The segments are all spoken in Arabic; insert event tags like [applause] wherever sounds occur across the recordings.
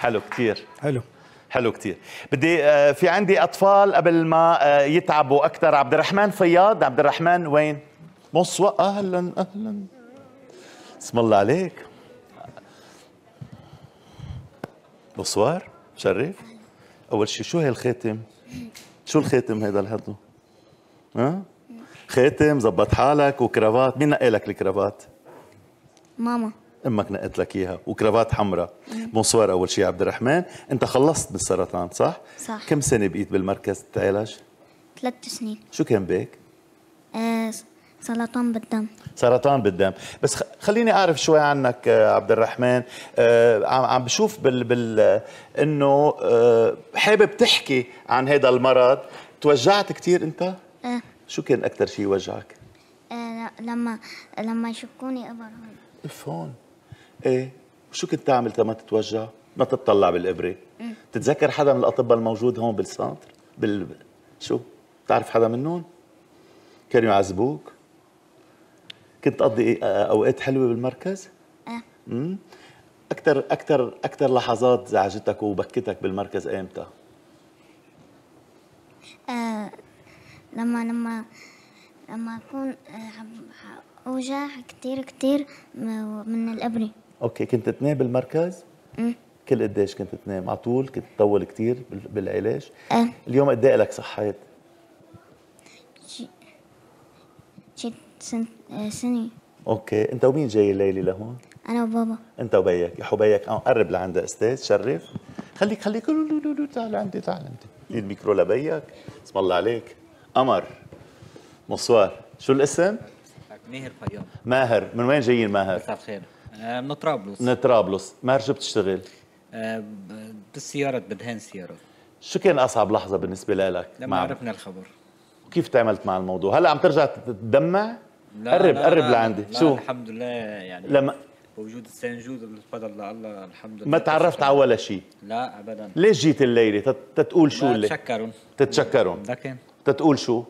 حلو كثير حلو حلو كثير بدي آه، في عندي اطفال قبل ما آه، يتعبوا اكثر عبد الرحمن فياض عبد الرحمن وين مصوى اهلا اهلا اسم الله عليك بصوار شريف اول شيء شو الخاتم شو الخاتم هذا لهدو ها خاتم زبط حالك وكرافات مين نقلك الكرافات ماما امك نقت لك اياها وكرافات حمراء بونسوار اول شيء عبد الرحمن انت خلصت بالسرطان صح صح كم سنه بقيت بالمركز تعالج ثلاث سنين شو كان بك آه سرطان بالدم سرطان بالدم بس خليني اعرف شوي عنك آه، عبد الرحمن آه عم بشوف بال, بال... انه آه حابب تحكي عن هذا المرض توجعت كثير انت آه. شو كان اكثر شيء يوجعك آه لما لما يشكوني ابر هون اف هون ايه شو كنت تعمل لما تتوجع؟ ما تتطلع بالابره إيه. تتذكر حدا من الاطباء الموجود هون بالسنتر بال شو بتعرف حدا منهم كانوا يعذبوك كنت تقضي آه، اوقات حلوه بالمركز ايه امم اكثر اكثر اكثر لحظات زعجتك وبكتك بالمركز ايمتى آه لما لما لما اكون آه، اوجع كثير كثير من الابره اوكي كنت تنام بالمركز امم كل قديش كنت تنام على طول كنت تطول كثير بالعلاج أه. اليوم قد ايه لك صحيت سن... آه، سنة اوكي انت ومين جاي الليله لهون انا وبابا انت وبيك يا حبيك اه قرب لعندها استاذ شرف خليك خليك تعال عندي تعال عندي لي الميكرو لبيك اسم الله عليك قمر مصوار شو الاسم ماهر فيوم ماهر من وين جايين ماهر؟ مساء الخير آه، من طرابلس من طرابلس مهرجة بتشتغل؟ آه، بالسيارات بدهان سيارات شو كان اصعب لحظه بالنسبه لك لما مع... عرفنا الخبر وكيف تعاملت مع الموضوع هلا عم ترجع تدمع لا قرب لا قرب لا لعندي لا شو الحمد لله يعني لما بوجود السنجود جود بفضل الله الحمد لله ما تعرفت على ولا شيء لا ابدا ليش جيت الليله تتقول شو اللي تتشكرهم تتشكرهم لكن تتقول شو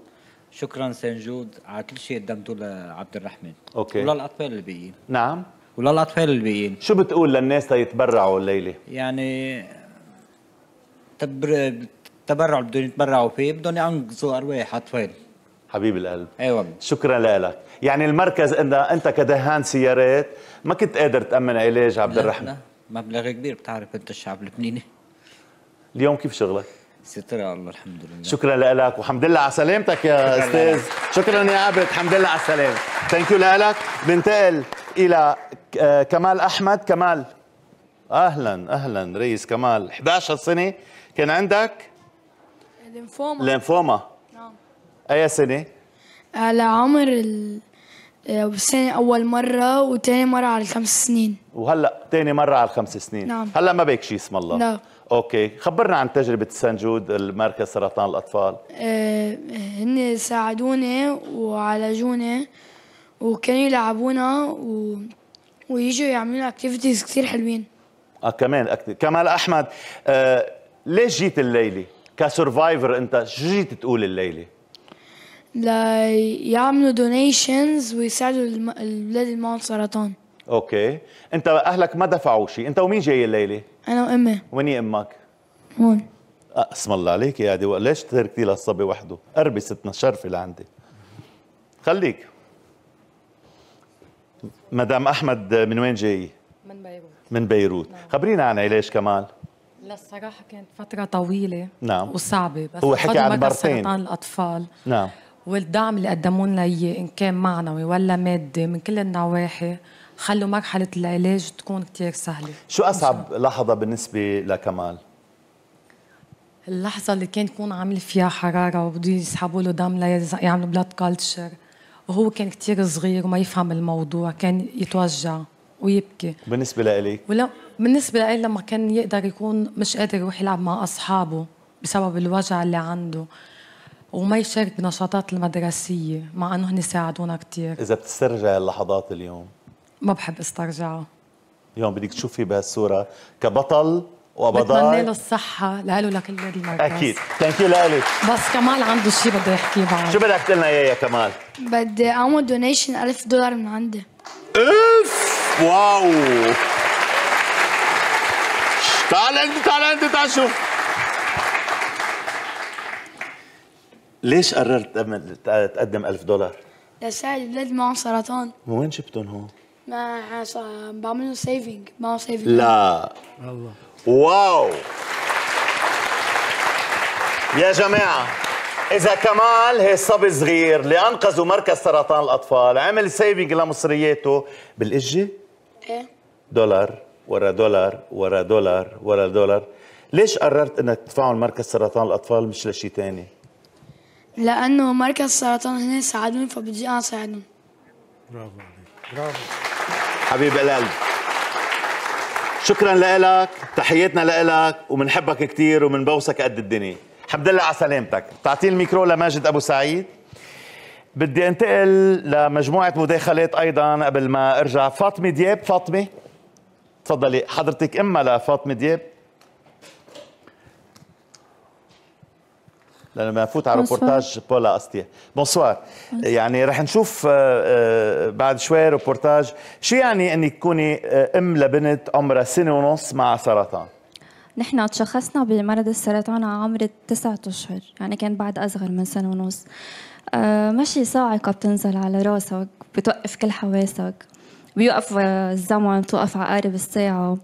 شكرا سنجود على كل شيء قدمته لعبد الرحمن اوكي وللاطفال الباقيين نعم وللاطفال الباقيين شو بتقول للناس تيتبرعوا الليله؟ يعني تبر... التبرع اللي بدهم يتبرعوا فيه بدهم ينقذوا ارواح اطفال حبيب القلب ايوه شكرا لك يعني المركز انت انت كدهان سيارات ما كنت قادر تامن علاج عبد الرحمن مبلغ كبير بتعرف انت الشعب اللبناني اليوم كيف شغلك؟ ستر الله الحمد لله شكرا لك وحمد لله على سلامتك يا استاذ شكرا يا عبد حمد لله على السلامه ثانك يو لك بنتقل الى آه، كمال احمد كمال اهلا اهلا ريس كمال 11 سنه كان عندك ليمفوما ليمفوما نعم اي سنه على آه، عمر ال... آه، سنة أول مرة وتاني مرة على الخمس سنين وهلا تاني مرة على الخمس سنين نعم هلا ما بيك شيء اسم الله لا اوكي خبرنا عن تجربة جود المركز سرطان الأطفال أه هن ساعدوني وعالجوني وكانوا يلعبونا و ويجوا يعملوا اكتيفيتيز كثير حلوين اه كمان أكتف... كمال احمد آه ليش جيت الليله كسرفايفر انت شو جيت تقول الليله لا يعملوا دونيشنز ويساعدوا الم... البلاد اللي معهم سرطان اوكي انت اهلك ما دفعوا شيء انت ومين جاي الليله انا وامي وين امك هون آه، اسم الله عليك يا دي ليش تركتي للصبي وحده قربي ستنا شرفي لعندي خليك مدام احمد من وين جاي؟ من بيروت من بيروت نعم. خبرينا عن علاج كمال للصراحة كانت فترة طويلة نعم وصعبة بس هو حكي عن مرتين سرطان الأطفال نعم والدعم اللي قدموا لنا إياه إن كان معنوي ولا مادي من كل النواحي خلوا مرحلة العلاج تكون كثير سهلة شو أصعب لحظة بالنسبة لكمال؟ اللحظة اللي كان يكون عامل فيها حرارة وبده يسحبوا له دم ليعملوا بلاد كالتشر وهو كان كتير صغير وما يفهم الموضوع كان يتوجع ويبكي بالنسبة لإلي ولا بالنسبة لإلي لما كان يقدر يكون مش قادر يروح يلعب مع أصحابه بسبب الوجع اللي عنده وما يشارك بنشاطات المدرسية مع أنه هن ساعدونا كتير إذا بتسترجع اللحظات اليوم ما بحب استرجعها اليوم بدك تشوفي بهالصورة كبطل وبضاي بتمنى له الصحة لإله لكل المركز أكيد ثانك يو لإلك بس كمال عنده شيء بده يحكيه بعد شو بدك تقول لنا إياه يا كمال؟ بدي أعمل دونيشن 1000 دولار من عندي اف واو تعال انت تعال انت تعال شوف ليش قررت تقدم 1000 دولار؟ لساعد الاولاد معهم سرطان من وين جبتهم هون؟ ما لهم سيفينج معهم سيفينج لا الله واو يا جماعة إذا كمال هي الصبي صغير اللي أنقذوا مركز سرطان الأطفال عمل سيفنج لمصرياته بالإجة؟ إيه دولار ورا دولار ورا دولار ورا دولار ليش قررت انك تدفعوا مركز سرطان الاطفال مش لشيء ثاني؟ لانه مركز السرطان هنا ساعدوني فبدي انا اساعدهم برافو عليك برافو حبيب القلب شكرا لك تحياتنا لك ومنحبك كثير ومنبوسك قد الدنيا الحمد لله على سلامتك بتعطي الميكرو لماجد ابو سعيد بدي انتقل لمجموعه مداخلات ايضا قبل ما ارجع فاطمه دياب فاطمه تفضلي حضرتك اما لفاطمه دياب لانه ما على روبورتاج بولا استيا بونسوار يعني رح نشوف آه، آه، بعد شوي روبورتاج شو يعني انك تكوني آه، ام لبنت عمرها سنه ونص مع سرطان نحن تشخصنا بمرض السرطان على عمر تسعة أشهر يعني كان بعد أصغر من سنة ونص مشي صاعقة بتنزل على راسك بتوقف كل حواسك بيوقف الزمن بتوقف عقارب الساعة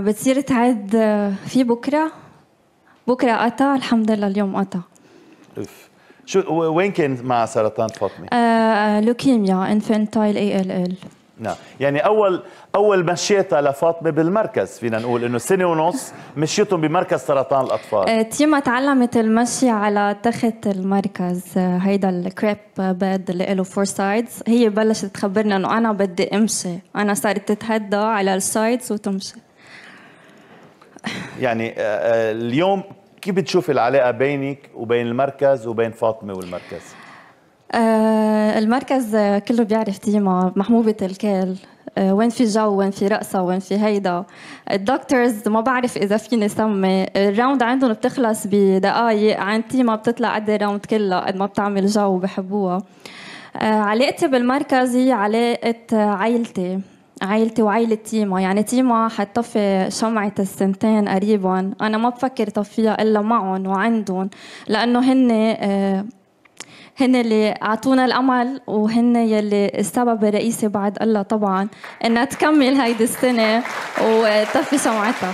بتصير تعد في بكرة بكره قطع الحمد لله اليوم قطع اوف شو وين كان مع سرطان فاطمه؟ ايه لوكيميا انفنتايل اي ال ال نعم يعني اول اول مشيتها لفاطمه بالمركز فينا نقول انه سنه ونص مشيتهم بمركز سرطان الاطفال آه، تيما تعلمت المشي على تخت المركز آه، هيدا الكريب بيد اللي له فور سايدز هي بلشت تخبرنا انه انا بدي امشي انا صارت تتهدى على السايدز وتمشي يعني آه، آه، اليوم كيف بتشوفي العلاقه بينك وبين المركز وبين فاطمه والمركز آه، المركز كله بيعرف ديما محبوبة الكل وين في جو وين في رقصة وين في هيدا الدكتورز ما بعرف إذا فيني سمي الراوند عندهم بتخلص بدقايق عند تيما بتطلع قد الراوند إيه كلها قد ما بتعمل جو بحبوها علاقتي بالمركز هي علاقة عائلتي عائلتي وعائلة تيما يعني تيما حتطفي شمعة السنتين قريبا أنا ما بفكر طفيها إلا معهم وعندهم لأنه هن آه، هن اللي اعطونا الامل وهن يلي السبب الرئيسي بعد الله طبعا انها تكمل هيدي السنه وتطفي شمعتها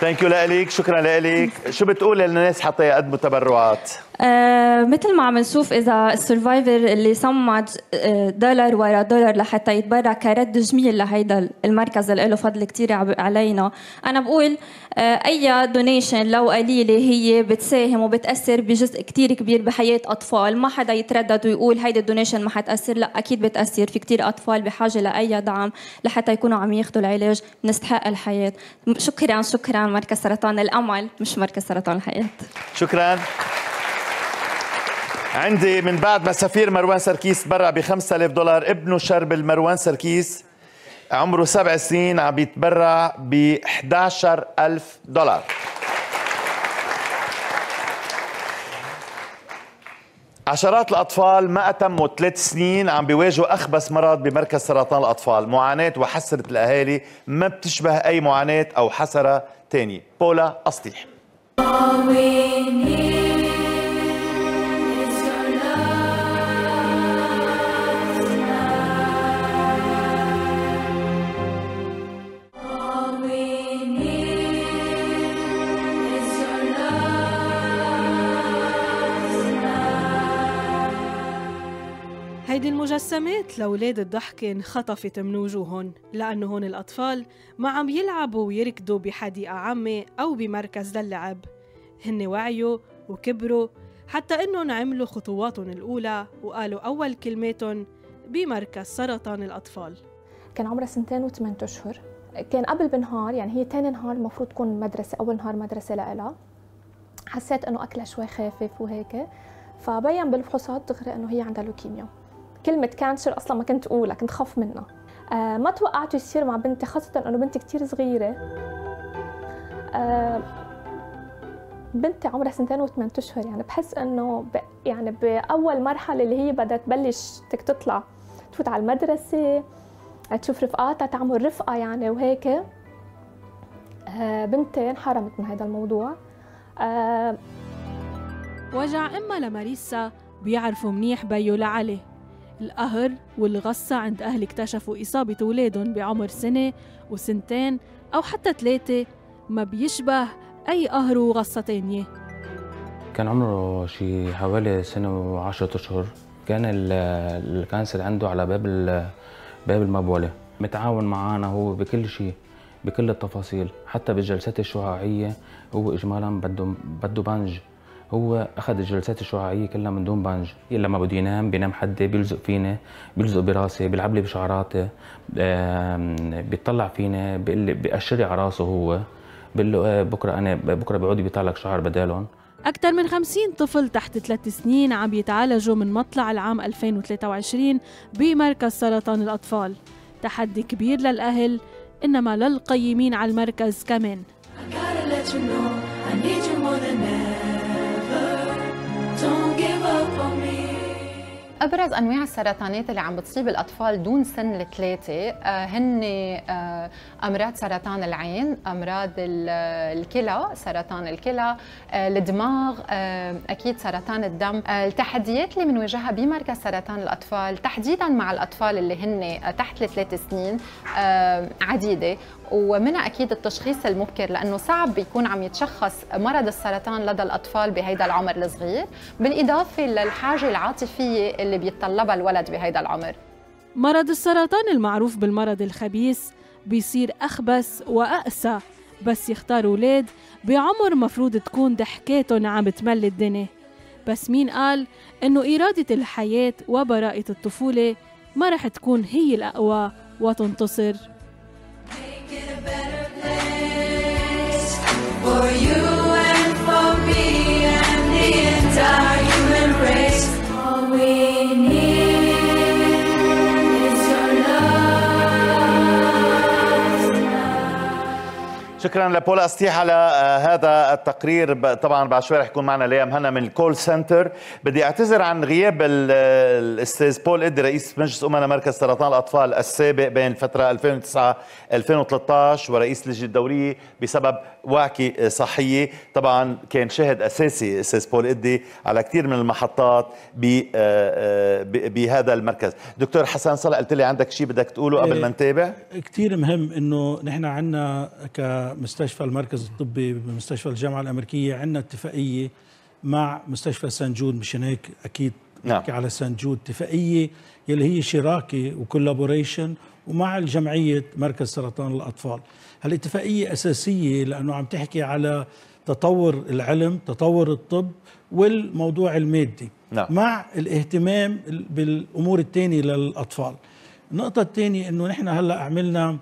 ثانك يو لك شكرا لك شو بتقول للناس حتى يقدموا تبرعات آه، مثل ما عم نشوف اذا السرفايفر اللي صمد آه، دولار ورا دولار لحتى يتبرع كرد جميل لهيدا المركز اللي له فضل كثير علينا انا بقول آه، اي دونيشن لو قليله هي بتساهم وبتاثر بجزء كثير كبير بحياه اطفال ما حدا يتردد ويقول هيدي الدونيشن ما حتاثر لا اكيد بتاثر في كثير اطفال بحاجه لاي دعم لحتى يكونوا عم ياخذوا العلاج نستحق الحياه شكرا شكرا مركز سرطان الامل مش مركز سرطان الحياه شكرا عندي من بعد ما سفير مروان سركيس تبرع ب 5000 دولار ابنه شربل مروان سركيس عمره سبع سنين عم يتبرع ب 11000 دولار عشرات الأطفال ما أتموا ثلاث سنين عم بيواجهوا أخبث مرض بمركز سرطان الأطفال معاناة وحسرة الأهالي ما بتشبه أي معاناة أو حسرة ثانيه، بولا أسطيح هيدي المجسمات لولاد الضحكة انخطفت من وجوهن لأنه هون الأطفال ما عم يلعبوا ويركضوا بحديقة عامة أو بمركز للعب هن وعيوا وكبروا حتى إنهم عملوا خطواتهم الأولى وقالوا أول كلماتهم بمركز سرطان الأطفال كان عمرها سنتين وثمان أشهر كان قبل بنهار يعني هي تاني نهار المفروض تكون مدرسة أول نهار مدرسة لإلها حسيت إنه أكلها شوي خافف وهيك فبين بالفحوصات دغري إنه هي عندها لوكيميا كلمه كانسر اصلا ما كنت اقولها كنت خاف منها آه ما توقعت يصير مع بنتي خاصه انه بنتي كثير صغيره آه بنتي عمرها سنتين وثمان اشهر يعني بحس انه ب... يعني باول مرحله اللي هي بدها تبلش بدك تطلع تفوت على المدرسه تشوف رفقاتها تعمل رفقه يعني وهيك آه بنتي انحرمت من هذا الموضوع آه وجع اما لماريسا بيعرفوا منيح بيو لعلي القهر والغصة عند أهل اكتشفوا إصابة أولادهم بعمر سنة وسنتين أو حتى ثلاثة ما بيشبه أي قهر وغصة تانية كان عمره شي حوالي سنة وعشرة أشهر كان الكانسر عنده على باب باب المبولة متعاون معانا هو بكل شيء بكل التفاصيل حتى بالجلسات الشعاعية هو إجمالا بده بده بنج هو اخذ الجلسات الشعاعيه كلها من دون بنج لما بده ينام بينام حد بيلزق فينا بيلزق براسي بيلعب لي بشعراتي بيطلع فينا لي على راسه هو بقول له آه، بكره انا بكره بيعود بيطلع لك شعر بدالهم أكثر من 50 طفل تحت ثلاث سنين عم يتعالجوا من مطلع العام 2023 بمركز سرطان الأطفال تحدي كبير للأهل إنما للقيمين على المركز كمان I gotta let you know, I need you more than that. ابرز انواع السرطانات اللي عم بتصيب الاطفال دون سن الثلاثه آه، هن آه، امراض سرطان العين امراض آه، الكلى سرطان الكلى الدماغ اكيد سرطان الدم التحديات اللي بنواجهها بمركز سرطان الاطفال تحديدا مع الاطفال اللي هن تحت الثلاث سنين عديده ومنها اكيد التشخيص المبكر لانه صعب بيكون عم يتشخص مرض السرطان لدى الاطفال بهيدا العمر الصغير بالاضافه للحاجه العاطفيه اللي بيتطلبها الولد بهيدا العمر مرض السرطان المعروف بالمرض الخبيث بيصير أخبث وأقسى بس يختاروا ولاد بعمر مفروض تكون ضحكاتهم عم تملي الدنيا بس مين قال إنه إرادة الحياة وبراءة الطفولة ما رح تكون هي الأقوى وتنتصر we شكرا لبولا أستيح على آه، هذا التقرير طبعا بعد شوي رح يكون معنا ليام هنا من الكول سنتر بدي اعتذر عن غياب الاستاذ بول إدي رئيس مجلس أمنا مركز سرطان الأطفال السابق بين الفترة 2009 2013 ورئيس اللجنة الدورية بسبب وعكة صحية طبعا كان شاهد أساسي استاذ بول إدي على كثير من المحطات آه، آه، بهذا المركز دكتور حسن صلاح قلت لي عندك شيء بدك تقوله قبل إيه، ما نتابع كثير مهم انه نحن عندنا ك مستشفى المركز الطبي بمستشفى الجامعه الامريكيه عندنا اتفاقيه مع مستشفى جود مش هيك اكيد نعم. على جود اتفاقيه يلي هي شراكه وكولابوريشن ومع الجمعيه مركز سرطان الاطفال هالاتفاقيه اساسيه لانه عم تحكي على تطور العلم تطور الطب والموضوع المادي نعم. مع الاهتمام بالامور الثانيه للاطفال النقطه الثانيه انه نحن هلا عملنا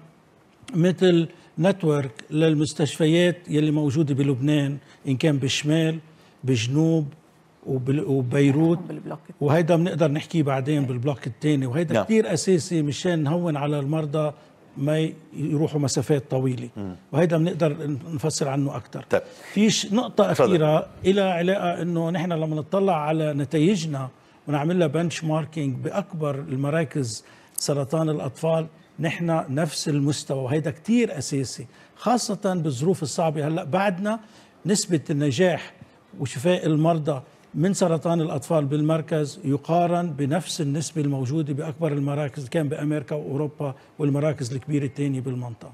مثل نتورك للمستشفيات يلي موجودة بلبنان إن كان بالشمال بجنوب وبيروت وهيدا بنقدر نحكيه بعدين بالبلوك الثاني وهيدا نعم. كثير اساسي مشان نهون على المرضى ما يروحوا مسافات طويله وهيدا بنقدر نفسر عنه اكثر طيب. في نقطه اخيره إلى علاقه انه نحن لما نطلع على نتائجنا ونعمل لها بنش ماركينج باكبر المراكز سرطان الاطفال نحن نفس المستوى وهيدا كتير أساسي خاصة بالظروف الصعبة هلأ بعدنا نسبة النجاح وشفاء المرضى من سرطان الأطفال بالمركز يقارن بنفس النسبة الموجودة بأكبر المراكز كان بأمريكا وأوروبا والمراكز الكبيرة الثانية بالمنطقة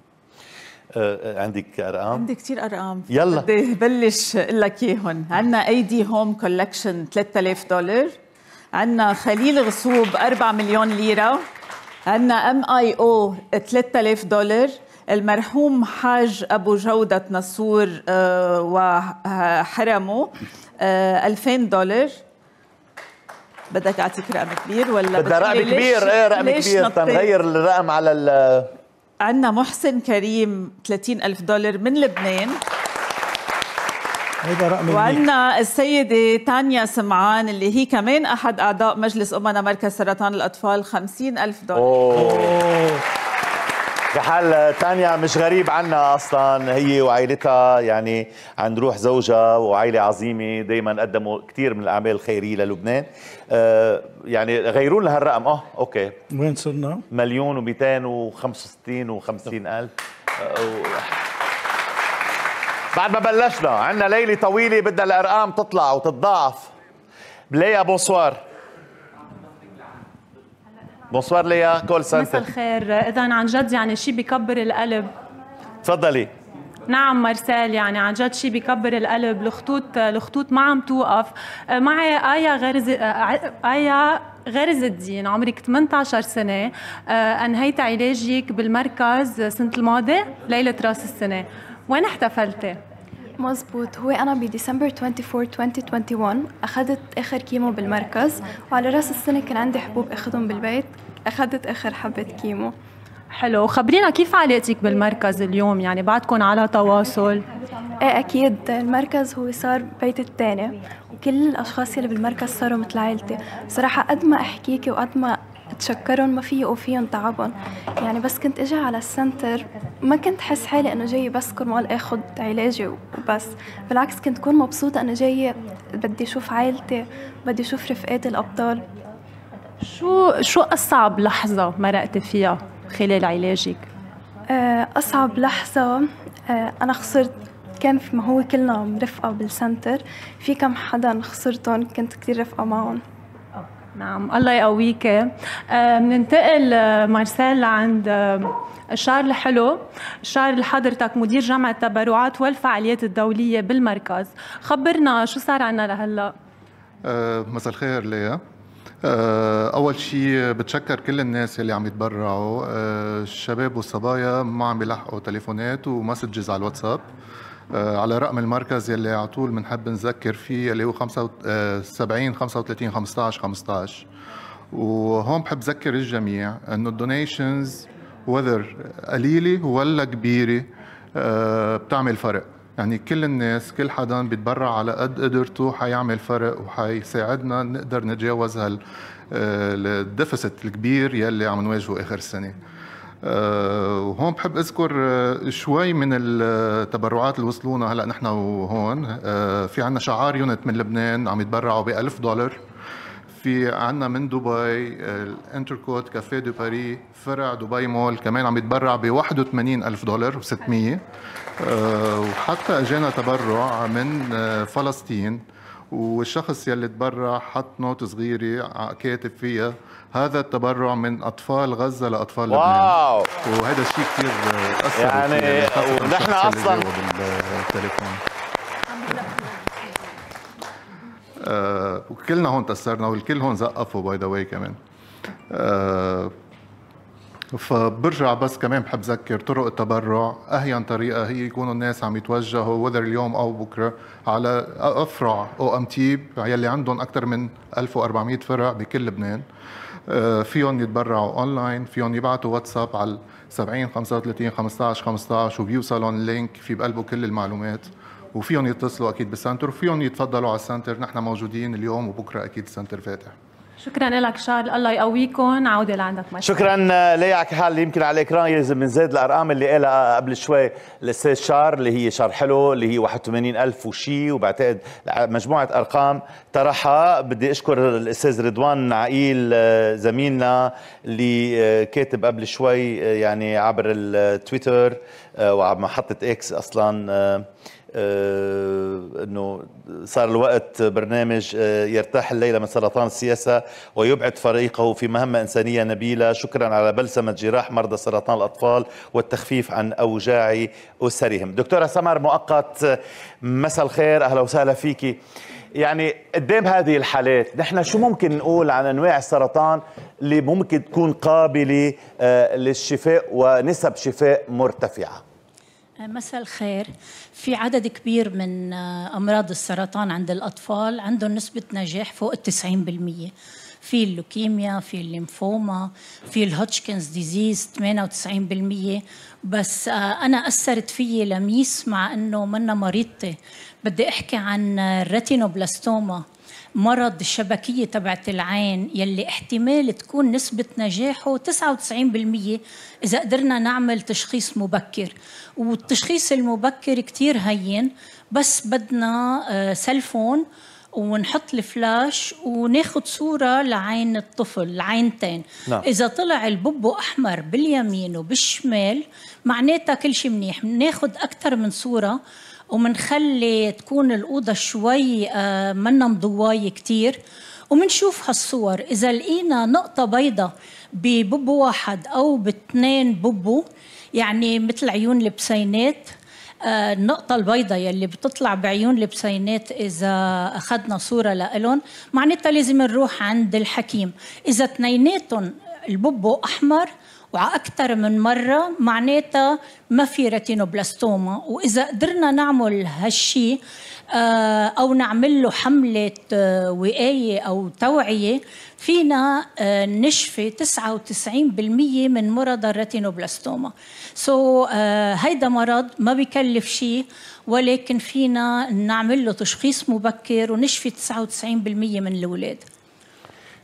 أه، أه، عندك ارقام؟ عندي كثير ارقام يلا بدي بلش اقول لك اياهم، عندنا اي دي هوم كولكشن 3000 دولار، عندنا خليل غصوب 4 مليون ليره عندنا ام اي او 3000 دولار المرحوم حاج ابو جوده نصور آه، وحرمه 2000 آه، دولار بدك اعطيك رقم كبير ولا بدها رقم كبير ايه رقم كبير تنغير الرقم على ال عندنا محسن كريم 30000 دولار من لبنان هيدا رقم وعندنا السيدة تانيا سمعان اللي هي كمان أحد أعضاء مجلس أمنا مركز سرطان الأطفال 50 ألف دولار بحال تانيا مش غريب عنا اصلا هي وعائلتها يعني عند روح زوجها وعائله عظيمه دائما قدموا كثير من الاعمال الخيريه للبنان آه يعني غيروا لنا هالرقم اه اوكي وين صرنا؟ مليون و265 و50 الف بعد ما بلشنا عندنا ليله طويله بدها الارقام تطلع وتتضاعف ليا بونسوار بونسوار ليا كول سنتر مساء الخير اذا عن جد يعني شيء بكبر القلب تفضلي نعم مرسال يعني عن جد شيء بكبر القلب الخطوط الخطوط ما عم توقف معي آيا غرز آيا غرز الدين عمرك 18 سنة آه، أنهيت علاجك بالمركز سنة الماضي ليلة راس السنة وين احتفلتي؟ مظبوط هو أنا بديسمبر 24 2021 أخذت آخر كيمو بالمركز وعلى رأس السنة كان عندي حبوب أخذهم بالبيت أخذت آخر حبة كيمو حلو خبرينا كيف علاقتك بالمركز اليوم يعني بعدكم على تواصل ايه اكيد المركز هو صار بيتي الثاني وكل الاشخاص اللي بالمركز صاروا مثل عائلتي صراحه قد ما احكيكي وقد ما تشكرهم ما فيه وفيهم تعبهم يعني بس كنت اجي على السنتر ما كنت حس حالي انه جاي بس كرمال اخذ علاجي وبس بالعكس كنت كون مبسوطه انه جاي بدي اشوف عائلتي بدي اشوف رفقاتي الابطال شو شو اصعب لحظه مرقت فيها خلال علاجك آه، اصعب لحظه آه، انا خسرت كان ما هو كلنا رفقه بالسنتر في كم حدا خسرتهم كنت كثير رفقه معهم نعم الله يقويك آه، بننتقل آه، مارسيل لعند آه، شارل حلو الحلو حضرتك مدير جامعة التبرعات والفعاليات الدولية بالمركز خبرنا شو صار عنا لهلا آه مساء الخير ليا اول شيء بتشكر كل الناس اللي عم يتبرعوا الشباب والصبايا ما عم يلحقوا تليفونات ومسجز على الواتساب آه، على رقم المركز يلي على طول بنحب نذكر فيه اللي هو 70 35 15 15 وهون بحب ذكر الجميع انه الدونيشنز وذر قليله ولا كبيره آه، بتعمل فرق يعني كل الناس كل حدا بيتبرع على قد قدرته حيعمل فرق وحيساعدنا نقدر نتجاوز هال آه، الكبير يلي عم نواجهه اخر السنه آه، وهون بحب اذكر آه، شوي من التبرعات اللي وصلونا هلا نحن وهون آه، في عندنا شعار يونت من لبنان عم يتبرعوا ب 1000 دولار في عندنا من دبي الانتركوت كافيه دو باري فرع دبي مول كمان عم يتبرع ب 81 ألف دولار و600 وحتى اجانا تبرع من فلسطين والشخص يلي تبرع حط نوت صغيرة كاتب فيها هذا التبرع من أطفال غزة لأطفال واو. لبنان وهذا الشيء كثير أثر يعني, يعني ونحن أصلا بالتليفون آه وكلنا هون تأثرنا والكل هون زقفوا باي ذا واي كمان آه فبرجع بس كمان بحب اذكر طرق التبرع اهين طريقه هي يكونوا الناس عم يتوجهوا وذر اليوم او بكره على افرع او ام تي يلي عندهم اكثر من 1400 فرع بكل لبنان آه، فيهم يتبرعوا اونلاين فيهم يبعثوا واتساب على 70 35 15 15 وبيوصلهم اللينك في بقلبه كل المعلومات وفيهم يتصلوا اكيد بالسنتر وفيهم يتفضلوا على السنتر نحن موجودين اليوم وبكره اكيد السنتر فاتح شكرا لك شارل الله يقويكم عوده لعندك مشكلة. شكرا آه، ليع حال يمكن على الاكران يلزم نزيد الارقام اللي قالها آه، قبل شوي الاستاذ شار اللي هي شار حلو اللي هي 81000 وشي وبعتقد مجموعه ارقام طرحها بدي اشكر الاستاذ رضوان عقيل آه، زميلنا اللي كاتب قبل شوي يعني عبر التويتر وعبر محطه اكس اصلا آه، انه صار الوقت برنامج آه، يرتاح الليله من سرطان السياسه ويبعد فريقه في مهمه انسانيه نبيله شكرا على بلسمه جراح مرضى سرطان الاطفال والتخفيف عن اوجاع اسرهم دكتوره سمر مؤقت مساء الخير اهلا وسهلا فيك يعني قدام هذه الحالات نحن شو ممكن نقول عن انواع السرطان اللي ممكن تكون قابله آه، للشفاء ونسب شفاء مرتفعه مساء الخير في عدد كبير من آه، امراض السرطان عند الاطفال عندهم نسبه نجاح فوق ال 90% في اللوكيميا في الليمفوما في الهوتشكنز ديزيز 98% بس آه، انا اثرت فيي لميس مع انه منا مريضتي بدي احكي عن آه، الريتينوبلاستوما مرض الشبكيه تبعت العين يلي احتمال تكون نسبه نجاحه 99% اذا قدرنا نعمل تشخيص مبكر والتشخيص المبكر كثير هين بس بدنا سلفون آه، ونحط الفلاش وناخد صورة لعين الطفل العينتين نعم. إذا طلع الببو أحمر باليمين وبالشمال معناتها كل شيء منيح ناخد أكثر من صورة ومنخلي تكون الأوضة شوي آه، منا مضواي كتير ومنشوف هالصور إذا لقينا نقطة بيضة ببوب واحد أو باثنين بوبو يعني مثل عيون البسينات آه، النقطة البيضة يلي بتطلع بعيون البسينات إذا أخذنا صورة لإلهم معناتها لازم نروح عند الحكيم إذا تنيناتهم الببو أحمر وعلى أكثر من مرة معناتها ما في رتينوبلاستوما وإذا قدرنا نعمل هالشي آه، أو نعمل له حملة آه، وقاية أو توعية فينا آه، نشفي 99% من مرض الرتينوبلاستوما سو so, هيدا مرض ما بيكلف شيء ولكن فينا نعمل له تشخيص مبكر ونشفي 99% من الأولاد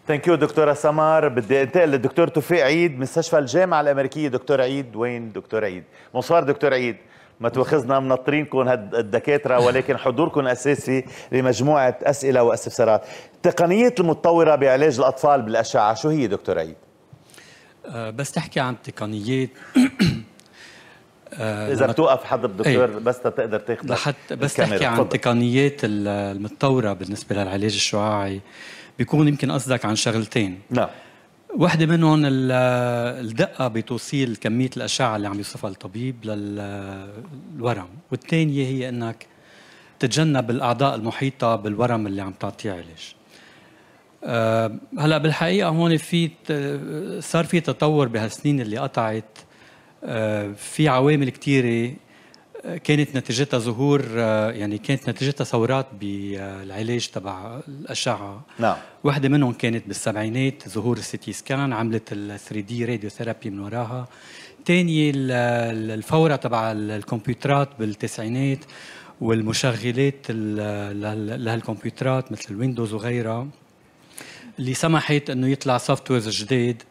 ثانك يو دكتوره سمر بدي انتقل للدكتور توفيق عيد مستشفى الجامعه الامريكيه دكتور عيد وين دكتور عيد مصار دكتور عيد ما تواخذنا منطرينكم الدكاتره ولكن حضوركم اساسي لمجموعه اسئله واستفسارات التقنيات المتطوره بعلاج الاطفال بالاشعه شو هي دكتور عيد أه بس تحكي عن التقنيات أه اذا بتوقف حضر الدكتور ايه بس تقدر تاخذ لحتى بس تحكي عن التقنيات المتطوره بالنسبه للعلاج الشعاعي بيكون يمكن قصدك عن شغلتين نعم واحدة منهم الدقة بتوصيل كمية الأشعة اللي عم يوصفها الطبيب للورم والثانية هي أنك تتجنب الأعضاء المحيطة بالورم اللي عم تعطيه علاج آه، هلا بالحقيقة هون في صار في تطور بهالسنين اللي قطعت آه، في عوامل كثيرة كانت نتيجتها ظهور يعني كانت نتيجتها ثورات بالعلاج تبع الاشعه نعم وحده منهم كانت بالسبعينات ظهور السيتي سكان عملت ال 3 دي راديو ثيرابي من وراها تاني الفوره تبع الكمبيوترات بالتسعينات والمشغلات لهالكمبيوترات مثل الويندوز وغيرها اللي سمحت انه يطلع سوفت ويرز جديد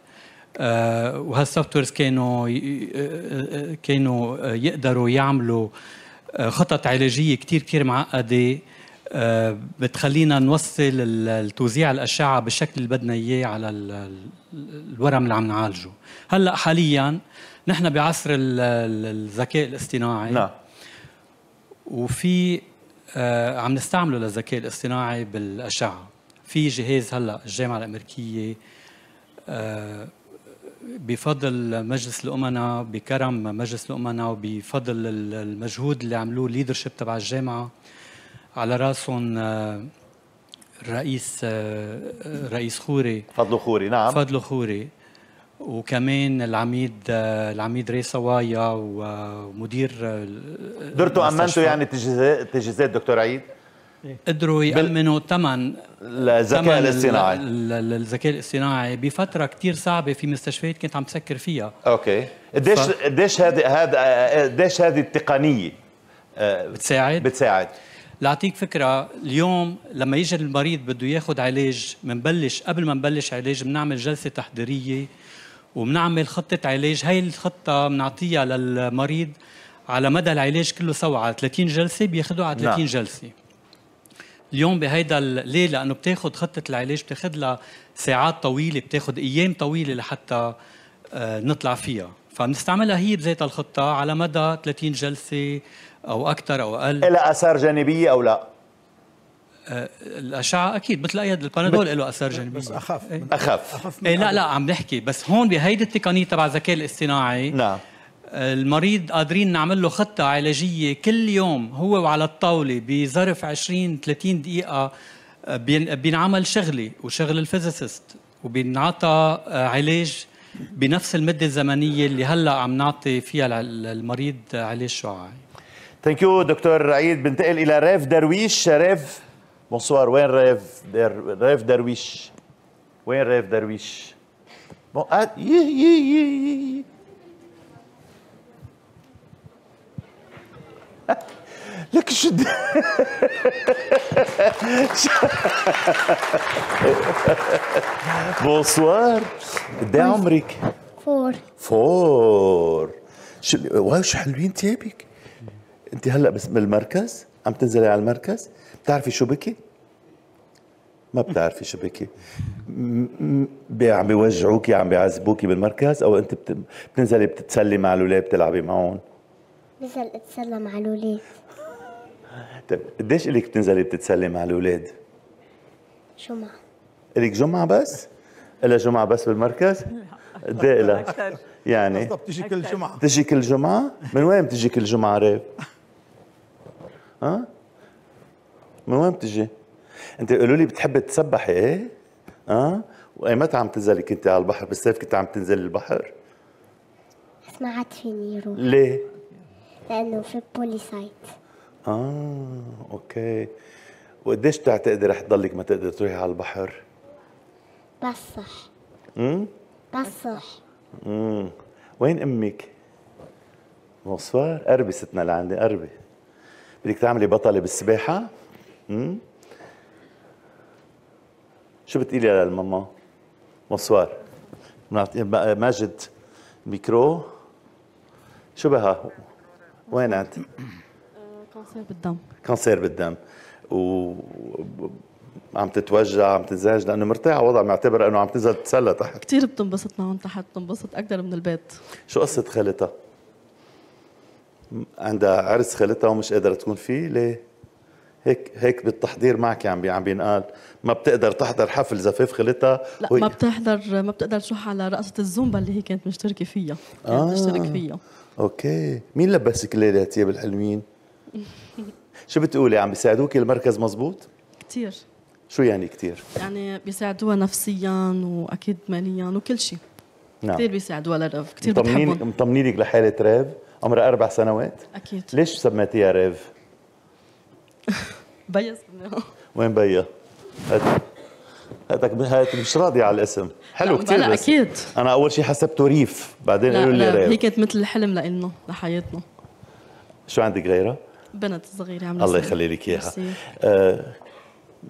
آه، وهالسوفت ويرز كانوا آه، آه، كانوا يقدروا يعملوا خطط علاجيه كثير كثير معقده بتخلينا نوصل توزيع الاشعه بالشكل اللي بدنا اياه على الورم اللي عم نعالجه هلا حاليا نحن بعصر الذكاء الاصطناعي نعم وفي عم نستعمله للذكاء الاصطناعي بالاشعه في جهاز هلا الجامعه الامريكيه بفضل مجلس الامناء بكرم مجلس الامناء وبفضل المجهود اللي عملوه الليدرشيب تبع الجامعه على راسهم الرئيس آه، آه، آه، رئيس خوري فضل خوري نعم فضل خوري وكمان العميد العميد صوايا ومدير درتوا امنتوا يعني تجهيزات دكتور عيد إيه. قدروا يأمنوا ثمن الذكاء الاصطناعي الذكاء الاصطناعي بفتره كثير صعبه في مستشفيات كانت عم تسكر فيها اوكي قديش قديش هذه هذا قديش هذه التقنيه آه، بتساعد بتساعد لاعطيك فكره اليوم لما يجي المريض بده ياخذ علاج بنبلش قبل ما نبلش علاج بنعمل جلسه تحضيريه وبنعمل خطه علاج هاي الخطه بنعطيها للمريض على مدى العلاج كله سوا على 30 نعم. جلسه بياخذوها على 30 نعم. جلسه اليوم بهيدا ليه؟ لانه بتاخذ خطه العلاج بتاخذ لها ساعات طويله بتاخذ ايام طويله لحتى آه، نطلع فيها فبنستعملها هي بذات الخطه على مدى 30 جلسه او اكثر او اقل لها اثار جانبيه او لا؟ آه، الاشعه اكيد مثل اي البانادول له اثار جانبيه بس اخف إيه. أخاف, أخاف إيه، لا لا عم نحكي بس هون بهيدي التقنيه تبع الذكاء الاصطناعي نعم المريض قادرين نعمل له خطة علاجية كل يوم هو وعلى الطاولة بظرف 20 30 دقيقة آه، بينعمل شغلة وشغل الفيزيسيست وبينعطى آه، علاج بنفس المدة الزمنية اللي هلا عم نعطي فيها المريض علاج شعاعي. ثانك يو دكتور عيد بنتقل إلى ريف درويش، ريف بونسوار وين ريف در... ريف درويش؟ وين ريف درويش؟ بون... آه... يه يه يه يه. لك شد بونسوار قد ايه عمرك؟ فور فور شو واو شو حلوين ثيابك انت هلا بس بالمركز عم تنزلي على المركز بتعرفي شو بكي؟ ما بتعرفي شو بكي عم بيوجعوكي عم بيعذبوكي بالمركز او انت بتنزلي بتتسلي مع الاولاد بتلعبي معهم نزل اتسلم على الاولاد طيب قديش الك بتنزلي بتتسلي مع الاولاد؟ جمعة الك جمعة بس؟ إلا جمعة بس بالمركز؟ [laughs] قد ايه يعني بتجي كل جمعة بتجي كل جمعة؟ من وين بتجي كل جمعة ريب؟ ها؟ من وين بتجي؟ أنت قولوا لي بتحبي تسبحي إيه؟ ها؟ وأيمتى عم تنزلي كنت على البحر بالصيف كنت عم تنزلي البحر؟ بس ما عاد فيني روح ليه؟ لأنه في بوليسايت آه أوكي وقديش تعتقدي رح تضلك ما تقدري تروحي على البحر؟ بس صح امم بس صح امم وين أمك؟ مصفار قربي ستنا لعندي قربي بدك تعملي بطلة بالسباحة؟ امم شو بتقولي للماما؟ مصوار ماجد ميكرو شو بها؟ وين انت؟ آه، كانسير بالدم كانسير بالدم و عم تتوجع عم تنزعج لانه مرتاحه وضع معتبره انه عم تنزل تتسلى تحت كثير بتنبسط معهم تحت بتنبسط اكثر من البيت شو قصه خالتها؟ عندها عرس خالتها ومش قادره تكون فيه ليه؟ هيك هيك بالتحضير معك عم يعني، عم بينقال ما بتقدر تحضر حفل زفاف خالتها لا وي... ما بتحضر ما بتقدر تروح على رقصه الزومبا اللي هي كانت مشتركه فيها كانت آه. مشترك فيها اوكي مين لبسك الليله هالثياب الحلوين [laughs] شو بتقولي عم بيساعدوك المركز مزبوط كثير شو يعني كثير يعني بيساعدوها نفسيا واكيد ماليا وكل شيء نعم كثير بيساعدوها لرف كثير مطمنين مطمنينك لحاله ريف عمرها اربع سنوات اكيد ليش سميتيها ريف بيا سميها وين بيا؟ هاتك هات مش راضي على الاسم حلو كثير لا اكيد انا اول شيء حسبته ريف بعدين قالوا لي ريف هي كانت مثل الحلم لإلنا لحياتنا شو عندك غيرها؟ بنت صغيره عم الله يخلي لك اياها آه،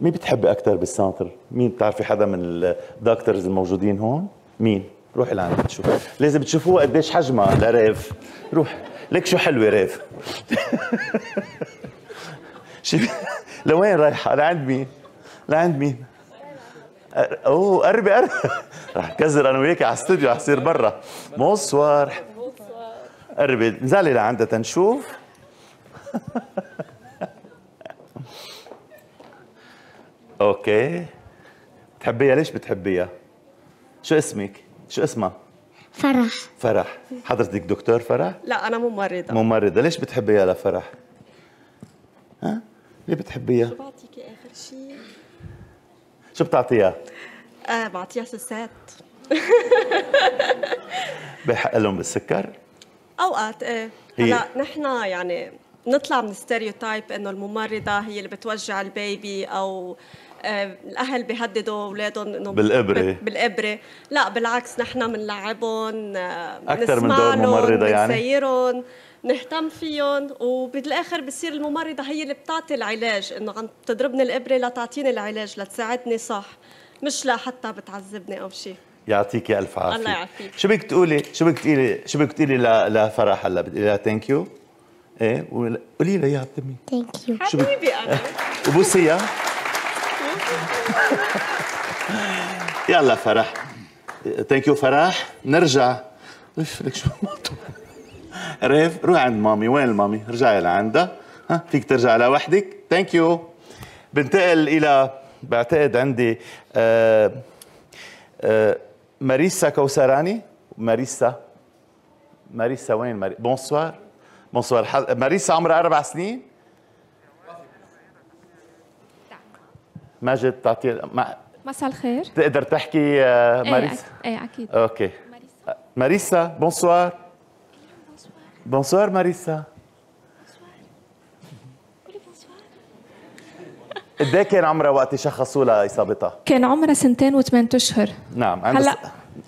مين بتحبي اكثر بالسانتر؟ مين بتعرفي حدا من الدكتورز الموجودين هون؟ مين؟ روحي لعندها تشوف لازم تشوفوها قديش حجمها لريف روح لك شو حلوه ريف [laughs] لوين رايحه؟ لعند مين؟ لعند مين؟ اوه قربي قربي [laughs] رح كزر انا وياك على الاستوديو رح يصير برا بونسوار قربي انزلي لعندها تنشوف [laughs] اوكي بتحبيها ليش بتحبيها؟ شو اسمك؟ شو اسمها؟ فرح فرح حضرتك دكتور فرح؟ لا أنا ممرضة ممرضة ليش بتحبيها لفرح؟ ها؟ ليه بتحبيها؟ شو بعطيكي آخر شيء؟ شو بتعطيها؟ آه بعطيها سوسات [laughs] بحق لهم بالسكر؟ اوقات ايه هلا نحن يعني نطلع من ستيريوتايب انه الممرضه هي اللي بتوجع البيبي او آه، الاهل بيهددوا اولادهم انه بالابره بالابره لا بالعكس نحن بنلعبهم آه، اكثر من دور ممرضه يعني نهتم فيهم وبالاخر بصير الممرضه هي اللي بتعطي العلاج انه عم تضربني الابره لتعطيني العلاج لتساعدني صح مش لحتى بتعذبني او شيء يعطيك الف عافيه الله يعافيك شو بدك تقولي شو بدك تقولي شو بدك تقولي لفرح هلا بتقولي لها ثانك يو ايه قولي لها يا بتمي ثانك يو حبيبي انا وبوسيها [laughs] يلا فرح ثانك يو فرح نرجع لك شو ريف روح عند مامي وين المامي رجعي لعندها ها فيك ترجع لوحدك ثانك يو بنتقل الى بعتقد عندي آه، آه، ماريسا كوسراني ماريسا ماريسا وين ماري... بونسوار بونسوار ماريسا عمرها اربع سنين ماجد تعطي ما... مساء الخير تقدر تحكي آه، إيه، ماريسا ايه اكيد اوكي ماريسا بونسوار Bonsoir Marissa. قد ايه كان عمرها وقت شخصوا لها اصابتها؟ كان عمرها سنتين وثمان اشهر نعم هلا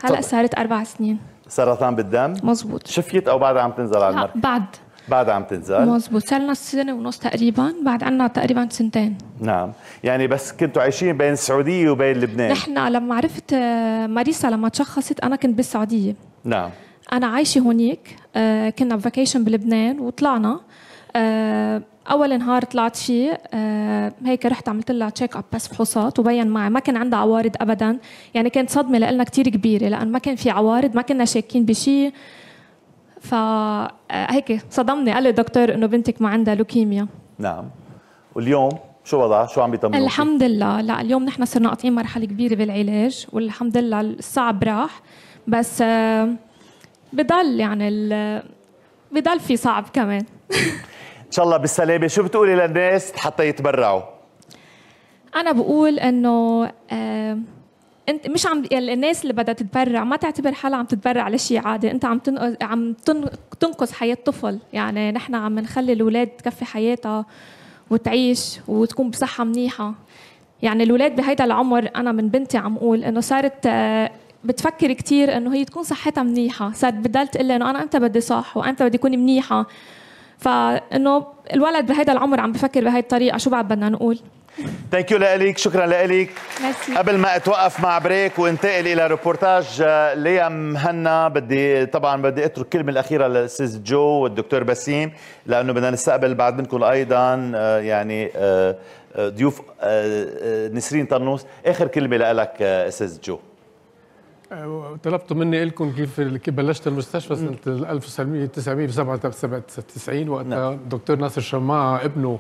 هلا صارت اربع سنين سرطان بالدم؟ مزبوط شفيت او بعد عم تنزل على المركز؟ بعد بعد عم تنزل مزبوط صار لنا سنه ونص تقريبا بعد عنا تقريبا سنتين نعم يعني بس كنتوا عايشين بين السعوديه وبين لبنان نحن لما عرفت آه، ماريسا لما تشخصت انا كنت بالسعوديه نعم انا عايشه هونيك آه، كنا بفاكيشن بلبنان وطلعنا آه، اول نهار طلعت فيه آه، هيك رحت عملت لها تشيك اب بس فحوصات وبين معي ما كان عندها عوارض ابدا يعني كانت صدمه لنا كثير كبيره لان ما كان في عوارض ما كنا شاكين بشيء فهيك صدمني قال لي الدكتور انه بنتك ما عندها لوكيميا نعم واليوم شو وضعها؟ شو عم بيطمنوا الحمد لله لا اليوم نحن صرنا قاطعين مرحله كبيره بالعلاج والحمد لله الصعب راح بس آه بضل يعني ال... بضل في صعب كمان ان شاء الله بالسلامه شو بتقولي للناس حتى يتبرعوا انا بقول انه انت مش عم يعني الناس اللي بدها تتبرع ما تعتبر حالها عم تتبرع لشيء عادي انت عم تنقذ عم تنقذ حياه طفل يعني نحن عم نخلي الاولاد تكفي حياتها وتعيش وتكون بصحه منيحه يعني الاولاد بهيدا العمر انا من بنتي عم اقول انه صارت آه، بتفكر كثير انه هي تكون صحتها منيحه صارت بتضل تقول انه انا امتى بدي صح وامتى بدي اكون منيحه فانه الولد بهيدا العمر عم بفكر بهي الطريقه شو بعد بدنا نقول ثانك يو لإلك شكرا لإلك قبل ما اتوقف مع بريك وانتقل الى ريبورتاج آه، ليا مهنا بدي طبعا بدي اترك الكلمه الاخيره للاستاذ جو والدكتور بسيم لانه بدنا نستقبل بعد منكم ايضا آه، يعني آه، ضيوف نسرين طنوس اخر كلمه لك استاذ جو طلبت مني لكم كيف بلشت المستشفى سنه 1997 وقتها نعم. دكتور ناصر شماعه ابنه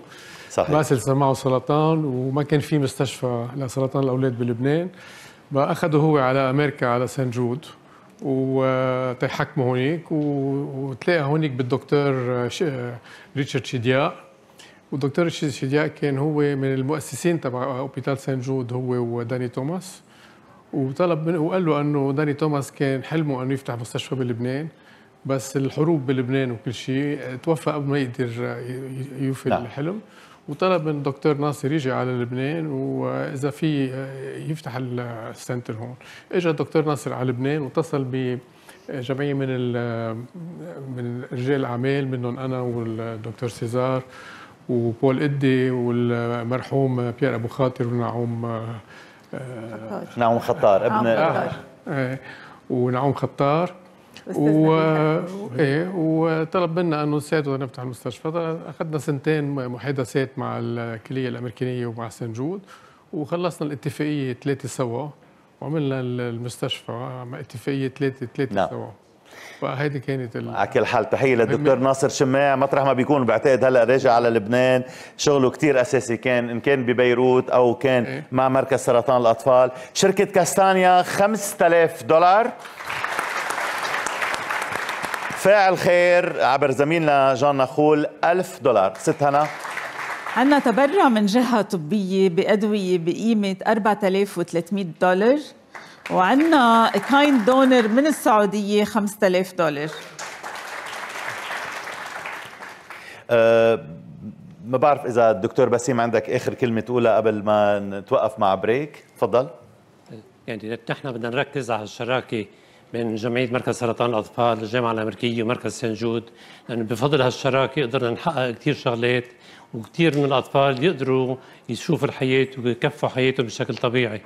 صحيح باسل سماعه سرطان وما كان في مستشفى لسرطان الاولاد بلبنان فاخذه هو على امريكا على سان جود وتحكمه هونيك وتلاقى هونيك بالدكتور ريتشارد شيدياء ودكتور شيدياء كان هو من المؤسسين تبع اوبيتال سان جود هو وداني توماس وطلب منه وقال له انه داني توماس كان حلمه انه يفتح مستشفى بلبنان بس الحروب بلبنان وكل شيء آه، توفى قبل ما يقدر آه، يوفي نعم. الحلم وطلب من دكتور ناصر يجي على لبنان واذا في آه، يفتح السنتر هون اجى الدكتور ناصر على لبنان واتصل ب جمعية من من رجال الأعمال منهم أنا والدكتور سيزار وبول إدي والمرحوم بيير أبو خاطر ونعوم آه، نعم خطار نعم، ابن آه. آه. إيه، ونعوم خطار و... وطلب منا إيه، انه نساعده نفتح المستشفى اخذنا سنتين محادثات مع الكليه الامريكيه ومع سنجود وخلصنا الاتفاقيه ثلاثه سوا وعملنا المستشفى اتفاقيه ثلاثه ثلاثه نعم. سوا فهيدي كانت على كل حال تحيه للدكتور ناصر شماع مطرح ما بيكون بعتقد هلا راجع على لبنان شغله كتير اساسي كان ان كان ببيروت او كان إيه. مع مركز سرطان الاطفال شركه كاستانيا 5000 دولار فاعل خير عبر زميلنا جان نخول 1000 دولار ست هنا عندنا تبرع من جهة طبية بأدوية بقيمة 4300 دولار وعندنا كايند دونر من السعودية 5000 دولار أه ما بعرف اذا الدكتور بسيم عندك اخر كلمه تقولها قبل ما نتوقف مع بريك تفضل يعني نحن بدنا نركز على الشراكه بين جمعيه مركز سرطان الاطفال الجامعه الامريكيه ومركز سنجود لانه بفضل هالشراكه قدرنا نحقق كثير شغلات وكثير من الاطفال يقدروا يشوفوا الحياه ويكفوا حياتهم بشكل طبيعي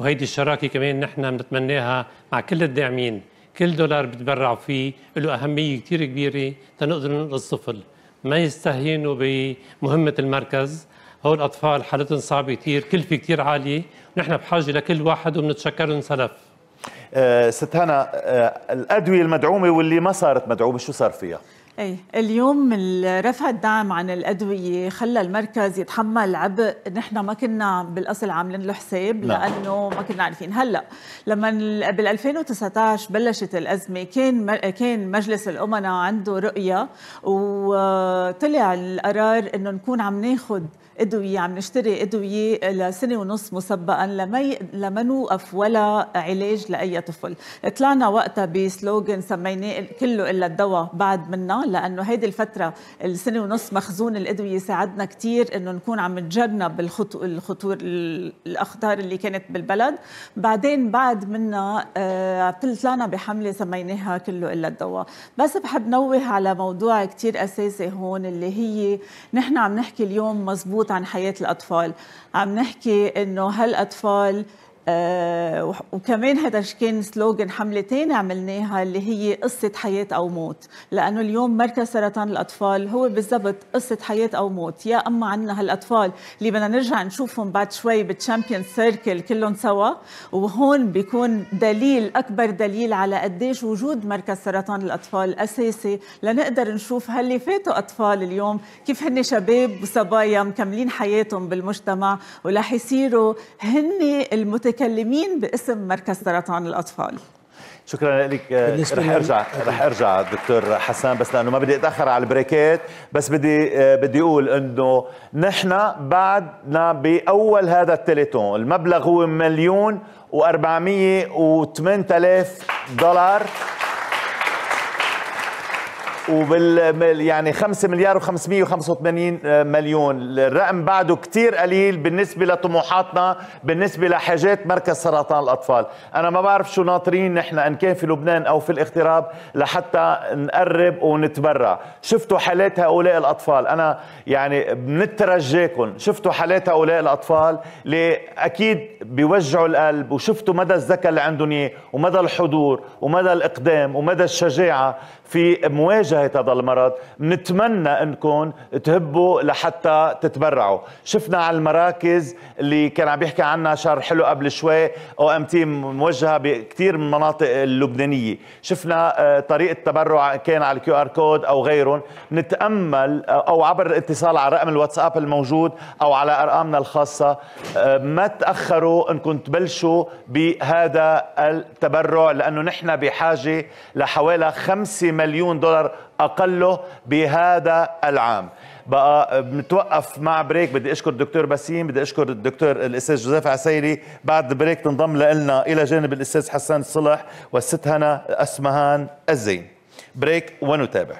وهيدي الشراكه كمان نحن بنتمناها مع كل الداعمين كل دولار بتبرعوا فيه له اهميه كثير كبيره تنقدر ننقذ طفل ما يستهينوا بمهمه المركز هول الاطفال حالتهم صعبه كثير كلفه كثير عاليه ونحن بحاجه لكل واحد وبنتشكرهم سلف أه ست هنا أه الادويه المدعومه واللي ما صارت مدعومه شو صار فيها أي اليوم رفع الدعم عن الأدوية خلى المركز يتحمل عبء نحن ما كنا بالأصل عاملين له حساب لا. لأنه ما كنا عارفين هلا لما بال 2019 بلشت الأزمة كان كان مجلس الأمناء عنده رؤية وطلع القرار إنه نكون عم ناخذ ادويه عم نشتري ادويه لسنه ونص مسبقا لما لما نوقف ولا علاج لاي طفل طلعنا وقتها بسلوغن سميناه كله الا الدواء بعد منا لانه هيدي الفتره السنه ونص مخزون الادويه ساعدنا كثير انه نكون عم نتجنب الخطو الخطور الاخطار اللي كانت بالبلد بعدين بعد منا آه، طلعنا بحمله سميناها كله الا الدواء بس بحب نوه على موضوع كثير اساسي هون اللي هي نحن عم نحكي اليوم مزبوط عن حياة الأطفال عم نحكي أنه هالأطفال آه، وكمان هذا كان سلوغن حمله ثانيه عملناها اللي هي قصة حياة أو موت لأنه اليوم مركز سرطان الأطفال هو بالضبط قصة حياة أو موت يا أما عنا هالأطفال اللي بدنا نرجع نشوفهم بعد شوي بالتشامبيون سيركل كلهم سوا وهون بيكون دليل أكبر دليل على قديش وجود مركز سرطان الأطفال أساسي لنقدر نشوف هاللي فاتوا أطفال اليوم كيف هن شباب وصبايا مكملين حياتهم بالمجتمع ولح يصيروا هن المتكلمين المتكلمين باسم مركز سرطان الاطفال شكرا لك آه، رح ارجع رح ارجع دكتور حسان بس لانه ما بدي اتاخر على البريكات بس بدي آه، بدي اقول انه نحن بعدنا باول هذا التليتون المبلغ هو مليون و 408000 دولار وبال يعني 5 مليار و585 آه، مليون الرقم بعده كثير قليل بالنسبة لطموحاتنا بالنسبة لحاجات مركز سرطان الأطفال أنا ما بعرف شو ناطرين نحن إن كان في لبنان أو في الاغتراب لحتى نقرب ونتبرع شفتوا حالات هؤلاء الأطفال أنا يعني بنترجاكم شفتوا حالات هؤلاء الأطفال اللي أكيد بيوجعوا القلب وشفتوا مدى الذكاء اللي عندهم إياه ومدى الحضور ومدى الإقدام ومدى الشجاعة في مواجهة هذا المرض نتمنى أنكم تهبوا لحتى تتبرعوا شفنا على المراكز اللي كان عم بيحكي عنها شهر حلو قبل شوي او ام تي موجهه بكثير من المناطق اللبنانيه شفنا آه، طريقه تبرع كان على الكيو ار كود او غيرهم نتامل آه، او عبر الاتصال على رقم الواتساب الموجود او على ارقامنا الخاصه آه، ما تاخروا انكم تبلشوا بهذا التبرع لانه نحن بحاجه لحوالي خمسة مليون دولار أقله بهذا العام بقى متوقف مع بريك بدي اشكر الدكتور بسيم بدي اشكر الدكتور الاستاذ جوزيف عسيري بعد بريك تنضم لنا الى جانب الاستاذ حسان الصلح والست هنا اسمهان الزين بريك ونتابع